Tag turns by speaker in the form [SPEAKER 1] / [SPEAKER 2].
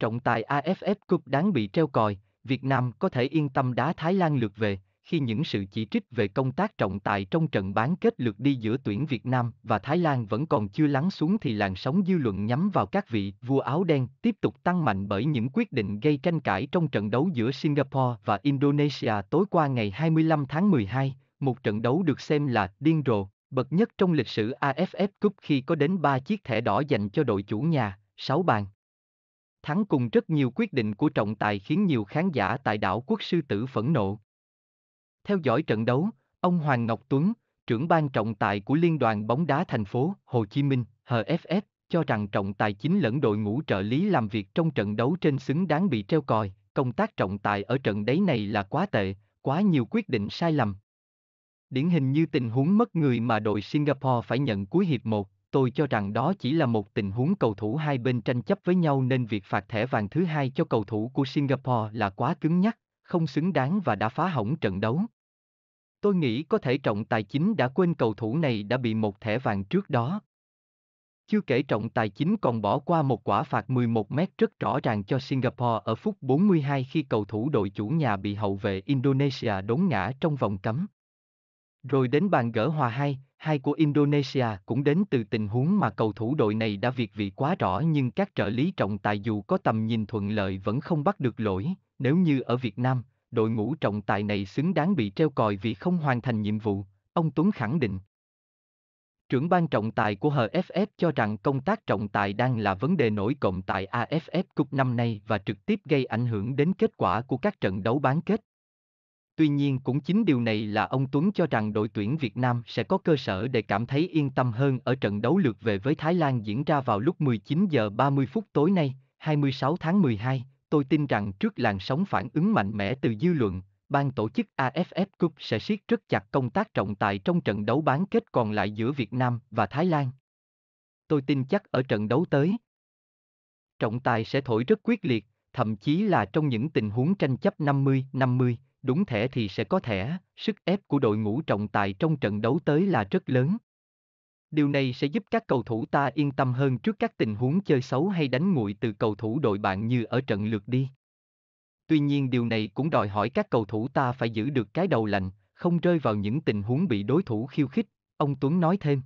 [SPEAKER 1] Trọng tài AFF Cup đáng bị treo còi, Việt Nam có thể yên tâm đá Thái Lan lượt về khi những sự chỉ trích về công tác trọng tài trong trận bán kết lượt đi giữa tuyển Việt Nam và Thái Lan vẫn còn chưa lắng xuống thì làn sóng dư luận nhắm vào các vị vua áo đen tiếp tục tăng mạnh bởi những quyết định gây tranh cãi trong trận đấu giữa Singapore và Indonesia tối qua ngày 25 tháng 12, một trận đấu được xem là điên rồ, bậc nhất trong lịch sử AFF Cup khi có đến 3 chiếc thẻ đỏ dành cho đội chủ nhà, 6 bàn thắng cùng rất nhiều quyết định của trọng tài khiến nhiều khán giả tại đảo quốc sư tử phẫn nộ. Theo dõi trận đấu, ông Hoàng Ngọc Tuấn, trưởng ban trọng tài của Liên đoàn bóng đá thành phố Hồ Chí Minh, HFF, cho rằng trọng tài chính lẫn đội ngũ trợ lý làm việc trong trận đấu trên xứng đáng bị treo còi, công tác trọng tài ở trận đấy này là quá tệ, quá nhiều quyết định sai lầm. Điển hình như tình huống mất người mà đội Singapore phải nhận cuối hiệp 1, tôi cho rằng đó chỉ là một tình huống cầu thủ hai bên tranh chấp với nhau nên việc phạt thẻ vàng thứ hai cho cầu thủ của Singapore là quá cứng nhắc, không xứng đáng và đã phá hỏng trận đấu. Tôi nghĩ có thể trọng tài chính đã quên cầu thủ này đã bị một thẻ vàng trước đó. Chưa kể trọng tài chính còn bỏ qua một quả phạt 11 mét rất rõ ràng cho Singapore ở phút 42 khi cầu thủ đội chủ nhà bị hậu vệ Indonesia đốn ngã trong vòng cấm. Rồi đến bàn gỡ hòa hai, hai của Indonesia cũng đến từ tình huống mà cầu thủ đội này đã việt vị quá rõ nhưng các trợ lý trọng tài dù có tầm nhìn thuận lợi vẫn không bắt được lỗi, nếu như ở Việt Nam, đội ngũ trọng tài này xứng đáng bị treo còi vì không hoàn thành nhiệm vụ, ông Tuấn khẳng định. Trưởng ban trọng tài của HFF cho rằng công tác trọng tài đang là vấn đề nổi cộng tại AFF Cup năm nay và trực tiếp gây ảnh hưởng đến kết quả của các trận đấu bán kết. Tuy nhiên cũng chính điều này là ông Tuấn cho rằng đội tuyển Việt Nam sẽ có cơ sở để cảm thấy yên tâm hơn ở trận đấu lượt về với Thái Lan diễn ra vào lúc 19 giờ 30 phút tối nay, 26 tháng 12. Tôi tin rằng trước làn sóng phản ứng mạnh mẽ từ dư luận, ban tổ chức AFF Cup sẽ siết rất chặt công tác trọng tài trong trận đấu bán kết còn lại giữa Việt Nam và Thái Lan. Tôi tin chắc ở trận đấu tới, trọng tài sẽ thổi rất quyết liệt, thậm chí là trong những tình huống tranh chấp 50-50 đúng thẻ thì sẽ có thẻ, sức ép của đội ngũ trọng tài trong trận đấu tới là rất lớn. Điều này sẽ giúp các cầu thủ ta yên tâm hơn trước các tình huống chơi xấu hay đánh nguội từ cầu thủ đội bạn như ở trận lượt đi. Tuy nhiên điều này cũng đòi hỏi các cầu thủ ta phải giữ được cái đầu lạnh, không rơi vào những tình huống bị đối thủ khiêu khích, ông Tuấn nói thêm.